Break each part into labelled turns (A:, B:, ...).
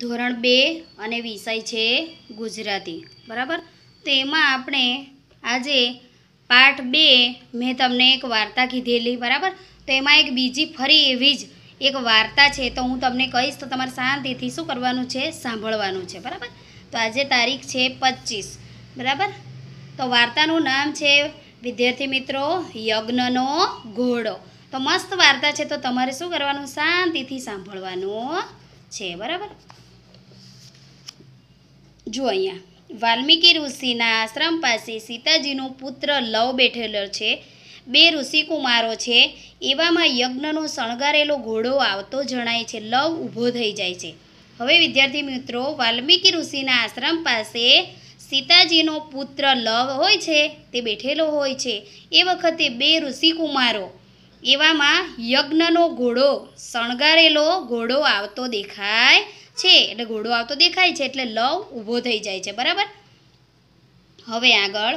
A: ધોરણ બે અને વિષય છે ગુજરાતી બરાબર તો એમાં આપણે આજે પાર્ટ બે મેં તમને એક વાર્તા કીધેલી બરાબર તો એમાં એક બીજી ફરી એવી જ એક વાર્તા છે તો હું તમને કહીશ તો તમારે શાંતિથી શું કરવાનું છે સાંભળવાનું છે બરાબર તો આજે તારીખ છે પચીસ બરાબર તો વાર્તાનું નામ છે વિદ્યાર્થી મિત્રો યજ્ઞનો ઘોડો તો મસ્ત વાર્તા છે તો તમારે શું કરવાનું શાંતિથી સાંભળવાનું છે બરાબર જો અહીંયા વાલ્મીકી ઋષિના આશ્રમ પાસે સીતાજીનો પુત્ર લવ બેઠેલો છે બે ઋષિકુમારો છે એવામાં યજ્ઞનો શણગારેલો ઘોડો આવતો જણાય છે લવ ઊભો થઈ જાય છે હવે વિદ્યાર્થી મિત્રો વાલ્મીકી ઋષિના આશ્રમ પાસે સીતાજીનો પુત્ર લવ હોય છે તે બેઠેલો હોય છે એ વખતે બે ઋષિકુમારો એવામાં યજ્ઞનો ઘોડો શણગારેલો ઘોડો આવતો દેખાય છે એટલે ઘોડો આવતો દેખાય છે એટલે લવ ઊભો થઈ જાય છે બરાબર હવે આગળ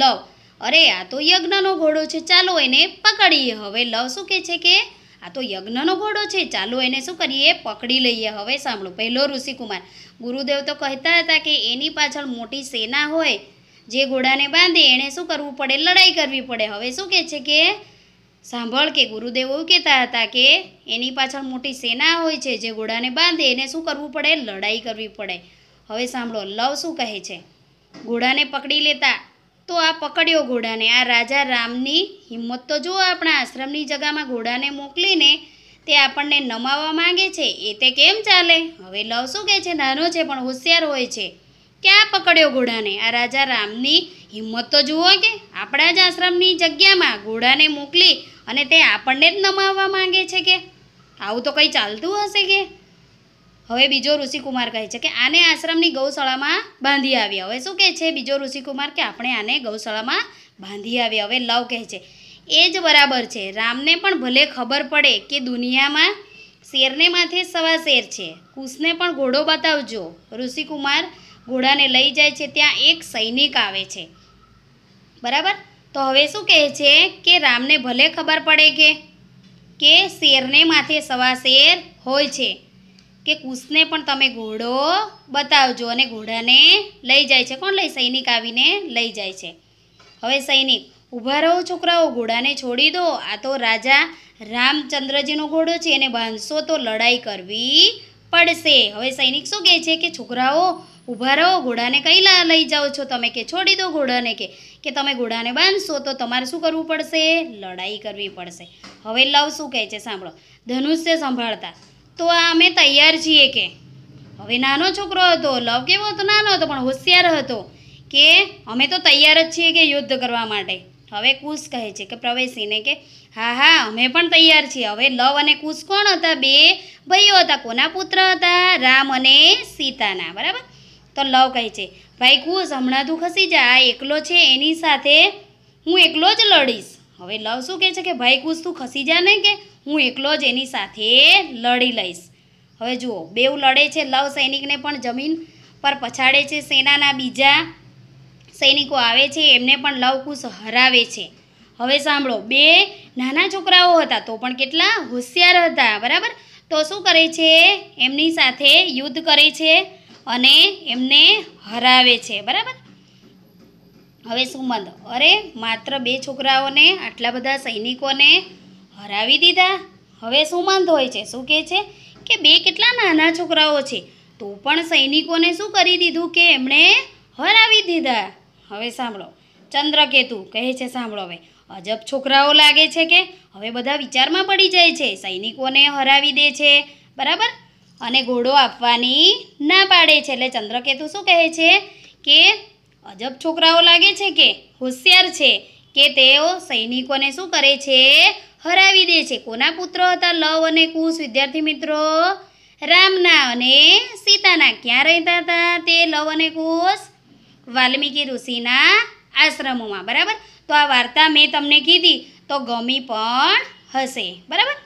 A: લવ અરે આ તો યજ્ઞનો ઘોડો છે ચાલો એને પકડીએ હવે લવ શું કહે છે કે આ તો યજ્ઞનો ઘોડો છે ચાલો એને શું કરીએ પકડી લઈએ હવે સાંભળો પહેલો ઋષિકુમાર ગુરુદેવ તો કહેતા હતા કે એની પાછળ મોટી સેના હોય જે ઘોડાને બાંધે એણે શું કરવું પડે લડાઈ કરવી પડે હવે શું કહે છે કે સાંભળ કે ગુરુદેવ એવું કહેતા હતા કે એની પાછળ મોટી સેના હોય છે જે ઘોડાને બાંધે એને શું કરવું પડે લડાઈ કરવી પડે હવે સાંભળો લવ શું કહે છે ઘોડાને પકડી લેતા તો આ પકડ્યો ઘોડાને આ રાજા રામની હિંમત તો જુઓ આપણા આશ્રમની જગામાં ઘોડાને મોકલીને તે આપણને નમાવા માંગે છે એ તે કેમ ચાલે હવે લવ શું કહે છે નાનો છે પણ હોશિયાર હોય છે ક્યાં પકડ્યો ઘોડાને આ રાજા રામની હિંમત તો જુઓ કે આપણા જ આશ્રમની જગ્યામાં ઘોડાને મોકલી અને તે આપણને જ નમાવવા માંગે છે કે આવું તો કંઈ ચાલતું હશે કે હવે બીજો ઋષિકુમાર કહે છે કે આને આશ્રમની ગૌશાળામાં બાંધી આવ્યા હવે શું કહે છે બીજો ઋષિકુમાર કે આપણે આને ગૌશાળામાં બાંધી આવ્યા હવે લવ કહે છે એ જ બરાબર છે રામને પણ ભલે ખબર પડે કે દુનિયામાં શેરને માથે સવા શેર છે કુશને પણ ઘોડો બતાવજો ઋષિકુમાર ઘોડાને લઈ જાય છે ત્યાં એક સૈનિક આવે છે બરાબર તો હવે શું કહે છે કે રામને ભલે ખબર પડે કે કે શેરને માથે સવા શેર હોય છે કે કુશને પણ તમે ઘોડો બતાવજો અને ઘોડાને લઈ જાય છે કોણ લઈ સૈનિક આવીને લઈ જાય છે હવે સૈનિક ઊભા રહો છોકરાઓ ઘોડાને છોડી દો આ તો રાજા રામચંદ્રજીનો ઘોડો છે એને બાંધશો તો લડાઈ કરવી પડશે હવે સૈનિક શું કહે છે કે છોકરાઓ ઊભા રહો ઘોડાને કઈ લઈ જાઓ છો તમે કે છોડી દો ઘોડાને કે કે તમે ઘોડાને બાંધશો તો તમારે શું કરવું પડશે લડાઈ કરવી પડશે હવે લવ શું કહે છે સાંભળો ધનુષ્ય સંભાળતા તો આ અમે તૈયાર છીએ કે હવે નાનો છોકરો હતો લવ કેવો હતો નાનો હતો પણ હોશિયાર હતો કે અમે તો તૈયાર જ છીએ કે યુદ્ધ કરવા માટે હવે કુશ કહે છે કે પ્રવેશીને કે હા હા અમે પણ તૈયાર છીએ હવે લવ અને કુશ કોણ હતા બે ભાઈઓ હતા કોના પુત્ર હતા રામ અને સીતાના બરાબર તો લવ કહે છે ભાઈ કુશ હમણાં તું ખસી જા આ એકલો છે એની સાથે હું એકલો જ લડીશ હવે લવ શું કહે છે કે ભાઈ કુશ તું ખસી જા ને કે હું એકલો જ એની સાથે લડી લઈશ હવે જુઓ બેવ લડે છે લવ સૈનિકને પણ જમીન પર પછાડે છે સેનાના બીજા સૈનિકો આવે છે એમને પણ લવકુશ હરાવે છે હવે સાંભળો બે નાના છોકરાઓ હતા તો પણ કેટલા હોશિયાર હતા બરાબર તો શું કરે છે એમની સાથે યુદ્ધ કરે છે અને એમને હરાવે છે બરાબર હવે સુમંત અરે માત્ર બે છોકરાઓને આટલા બધા સૈનિકોને હરાવી દીધા હવે સુમંત હોય છે શું કહે છે કે બે કેટલા નાના છોકરાઓ છે તો પણ સૈનિકોને શું કરી દીધું કે એમણે હરાવી દીધા હવે સાંભળો ચંદ્રકેતુ કહે છે સાંભળો હવે અજબ છોકરાઓ લાગે છે કે હવે બધા વિચારમાં પડી જાય છે સૈનિકોને હરાવી દે છે બરાબર અને ઘોડો આપવાની ના પાડે છે એટલે ચંદ્રકેતુ શું કહે છે કે અજબ છોકરાઓ લાગે છે કે હોશિયાર છે કે તેઓ સૈનિકોને શું કરે છે હરાવી દે છે કોના પુત્ર હતા લવ અને કુશ વિદ્યાર્થી મિત્રો રામના અને સીતાના ક્યાં રહેતા હતા તે લવ અને કુશ વાલ્મીકી ઋષિના આશ્રમોમાં બરાબર તો આ વાર્તા મેં તમને કીધી તો ગમી પણ હશે બરાબર